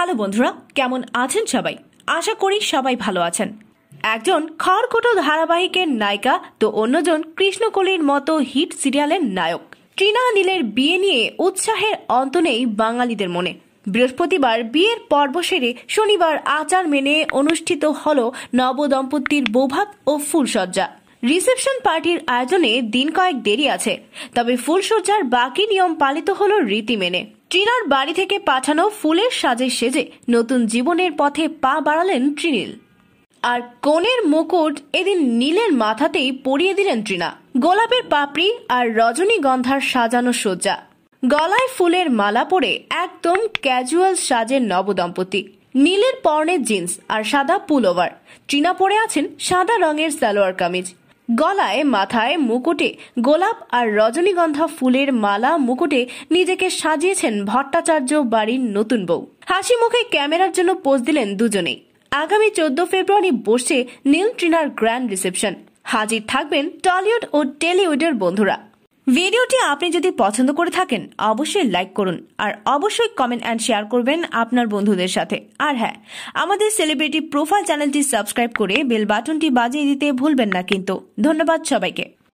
hello বন্ধুরা কেমন আছেন সবাই আশা করি সবাই ভালো আছেন একজন খড়কোটো ধারাবাহিকের নায়িকা তো অন্যজন কৃষ্ণকলির মতো হিট সিরিয়ালের নায়ক ট্রিনা নীলের বিয়ে নিয়ে উৎসাহের অন্ত নেই বাঙালিদের মনে বৃহস্পতিবার বিয়ের পর্ব সেরে শনিবার আচার মেনে অনুষ্ঠিত হল নবদম্পতির বৌভাত ও ফুলসজ্জা রিসেপশন পার্টির আয়োজনে দিন কয়েক দেরি আছে তবে ফুলসজ্জার বাকি নিয়ম পালিত হল রীতি মেনে ট্রিনার বাড়ি থেকে পাঠানো ফুলের সাজে সেজে নতুন জীবনের পথে পা বাড়ালেন ট্রিনিল আর কনের মুকুট এদিন নীলের মাথাতেই পরিয়ে দিলেন ট্রিনা গোলাপের পাপড়ি আর রজনীগন্ধার সাজানো সজ্জা গলায় ফুলের মালা পরে একদম ক্যাজুয়াল সাজের নবদম্পতি নীলের পর্ণের জিন্স আর সাদা পুল ওভার ট্রিনা পরে আছেন সাদা রঙের সালোয়ার কামিজ গলায় মাথায় মুকুটে গোলাপ আর রজনীগন্ধা ফুলের মালা মুকুটে নিজেকে সাজিয়েছেন ভট্টাচার্য বাড়ির নতুন বউ হাসি মুখে ক্যামেরার জন্য পোজ দিলেন দুজনেই আগামী চোদ্দ ফেব্রুয়ারি বসে নীল ট্রিনার গ্র্যান্ড রিসেপশন হাজির থাকবেন টলিউড ও টেলিউডের বন্ধুরা ভিডিওটি আপনি যদি পছন্দ করে থাকেন অবশ্যই লাইক করুন আর অবশ্যই কমেন্ট অ্যান্ড শেয়ার করবেন আপনার বন্ধুদের সাথে আর হ্যাঁ আমাদের সেলিব্রিটি প্রোফাইল চ্যানেলটি সাবস্ক্রাইব করে বেল বাটনটি বাজিয়ে দিতে ভুলবেন না কিন্তু ধন্যবাদ সবাইকে